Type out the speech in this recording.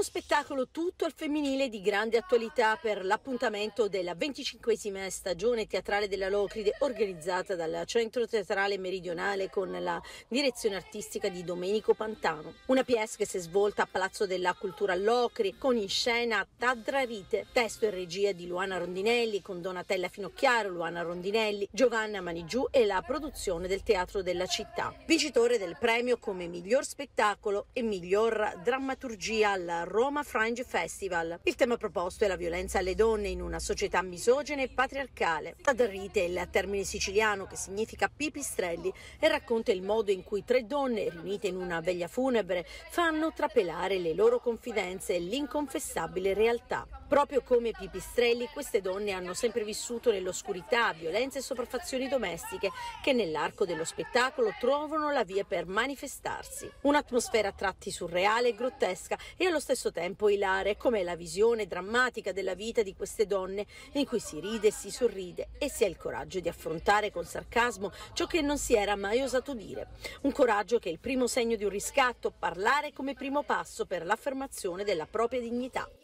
Uno spettacolo tutto al femminile di grande attualità per l'appuntamento della 25 stagione teatrale della Locride organizzata dal Centro Teatrale Meridionale con la direzione artistica di Domenico Pantano. Una pièce che si è svolta a Palazzo della Cultura Locri con in scena Tadra Rite, testo e regia di Luana Rondinelli con Donatella Finocchiaro, Luana Rondinelli, Giovanna Manigiù e la produzione del Teatro della Città. Vincitore del premio come miglior spettacolo e miglior drammaturgia alla Roma Frange Festival. Il tema proposto è la violenza alle donne in una società misogena e patriarcale. Ad retail, termine siciliano che significa pipistrelli, e racconta il modo in cui tre donne, riunite in una veglia funebre, fanno trapelare le loro confidenze e l'inconfessabile realtà. Proprio come pipistrelli, queste donne hanno sempre vissuto nell'oscurità, violenze e sopraffazioni domestiche che nell'arco dello spettacolo trovano la via per manifestarsi. Un'atmosfera a tratti surreale e grottesca e allo stesso stesso tempo ilare, come la visione drammatica della vita di queste donne in cui si ride, e si sorride e si ha il coraggio di affrontare con sarcasmo ciò che non si era mai osato dire. Un coraggio che è il primo segno di un riscatto, parlare come primo passo per l'affermazione della propria dignità.